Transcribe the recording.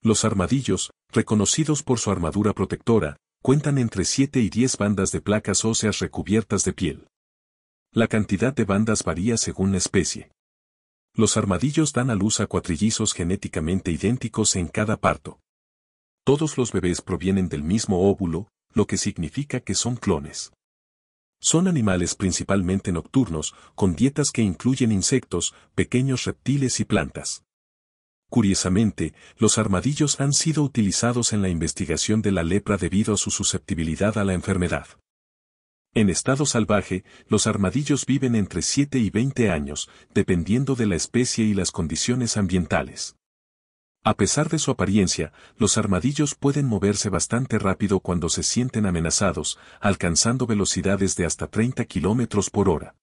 Los armadillos, reconocidos por su armadura protectora, cuentan entre 7 y 10 bandas de placas óseas recubiertas de piel. La cantidad de bandas varía según la especie. Los armadillos dan a luz a cuatrillizos genéticamente idénticos en cada parto. Todos los bebés provienen del mismo óvulo, lo que significa que son clones. Son animales principalmente nocturnos, con dietas que incluyen insectos, pequeños reptiles y plantas. Curiosamente, los armadillos han sido utilizados en la investigación de la lepra debido a su susceptibilidad a la enfermedad. En estado salvaje, los armadillos viven entre 7 y 20 años, dependiendo de la especie y las condiciones ambientales. A pesar de su apariencia, los armadillos pueden moverse bastante rápido cuando se sienten amenazados, alcanzando velocidades de hasta 30 km por hora.